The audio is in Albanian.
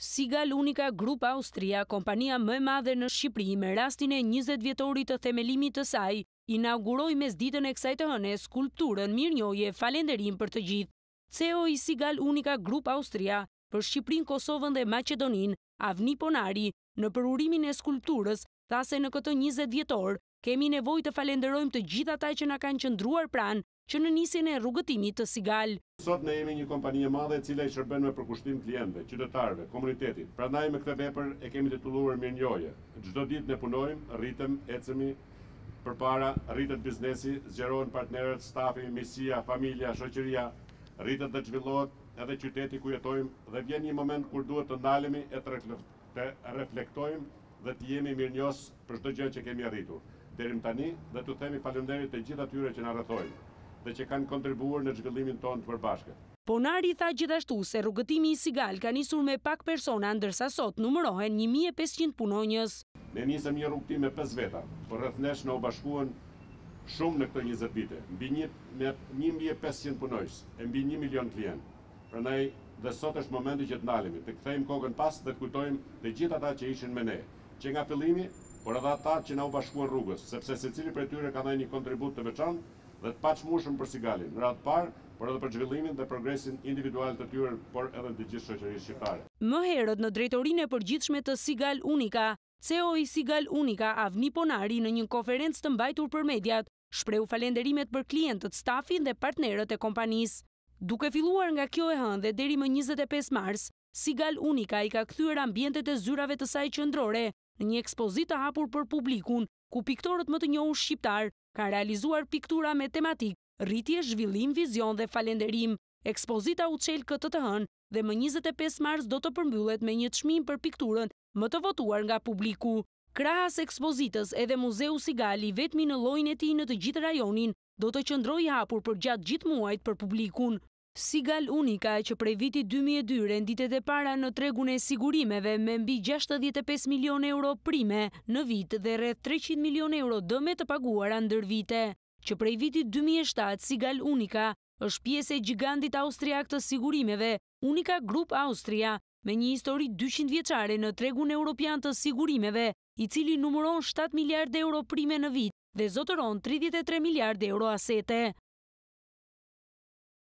Sigal Unika Grupa Austria, kompania më e madhe në Shqipëri me rastin e 20 vjetorit të themelimit të saj, inauguroi mes ditën e kësaj të hënë skulpturën Mirnjoje Falënderim për të gjithë. CEO i Sigal Unika Grup Austria për Shqipërinë, Kosovën dhe Maqedoninë, Avni Ponari, në përurimin e skulpturës, tha se në këtë 20 vjetor kemi nevojë të falenderojmë të gjithë ata që na kanë qëndruar pranë që në nisjen e rrugëtimit të Sigal. Sot ne jemi një kompani e madhe cila i shërben me përkushtim klientëve, qytetarëve, komunitetit. Prandaj me këtë vepër e kemi titulluar mirënjohje. Çdo ditë ne punojmë, rritëm, ecemi përpara, rritet biznesi, zgjerohen partnerët, stafi, misia, familja, shoqëria, rritet dhe zhvillohet edhe qyteti ku jetojmë dhe vjen një moment kur duhet të ndalemi e të reflektojmë dhe të jemi mirënjohës për çdo gjë që kemi arritur. Derim tani dhe të themi falemderit të gjithë atyre që në rëthojnë dhe që kanë kontribuar në zhvillimin tonë të përbashkët. Ponari tha gjithashtu se rrugëtimi i Sigal ka nisur me pak persona, ndërsa sot numërohen 1500 punonjës. Ne nisëm një rrugëtim me 5 veta, për rrëthnesh në obashkuen shumë në këto 20 vite, me 1500 punojës e mbi 1 milion klientë. Pra dhe sot është momenti që të nalimi, të këthejmë kokën pas dhe të kujtojmë dhe gjitha ata që ishin me ne, që nga fillimi, por edhe ata që nga obashkuen rrugës, sepse se cili për tyre ka nëjë një kontribut të veçanë, dhe të paqëmushëm për Sigalin, në ratë parë, por edhe për zhvillimin dhe progresin individual të tyre, por edhe të gjithë shoqërisë shqiptare. Më herët në drejtorinë e përgjithshme të Sigal Unika, CEO i Sigal Unika Avni Ponari në një konferencë të mbajtur për mediat, shpreu falënderimet për klientët, stafin dhe partnerët e kompanisë. Duke filluar nga kjo e hënë deri më 25 mars, Sigal Unika i ka kthyer ambientet e zyrave të saj qendrore në një ekspozitë të hapur për publikun, ku piktorët më të njohur shqiptar kanë realizuar piktura me tematik, rritje, zhvillim, vizion dhe falenderim. Ekspozita u qelë këtë të hënë dhe më 25 mars do të përmbyllet me një të shmim për pikturën më të votuar nga publiku. Krahas ekspozitës edhe Muzeu Sigali vetëmi në lojnë e ti në të gjithë rajonin do të qëndroj hapur për gjatë gjithë muajt për publikun. Sigal unika që prej viti 2002 renditet e para në tregun e sigurimeve me mbi 65 milion euro prime në vit dhe rreth 300 milion euro dëme të paguara ndër vite. Që prej viti 2007 Sigal unika është pjesë e gjigandit austriak të sigurimeve, Unika Group Austria, me një histori 200 vjeçare në tregun europian të sigurimeve, i cili numëron 7 miliard euro prime në vit dhe zotëron 33 miliard euro asete.